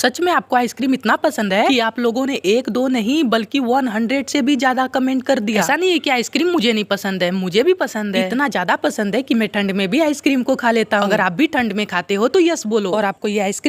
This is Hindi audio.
सच में आपको आइसक्रीम इतना पसंद है कि आप लोगों ने एक दो नहीं बल्कि 100 से भी ज्यादा कमेंट कर दिया ऐसा नहीं है कि आइसक्रीम मुझे नहीं पसंद है मुझे भी पसंद है इतना ज्यादा पसंद है कि मैं ठंड में भी आइसक्रीम को खा लेता हूँ अगर आप भी ठंड में खाते हो तो यस बोलो और आपको ये आइसक्रीम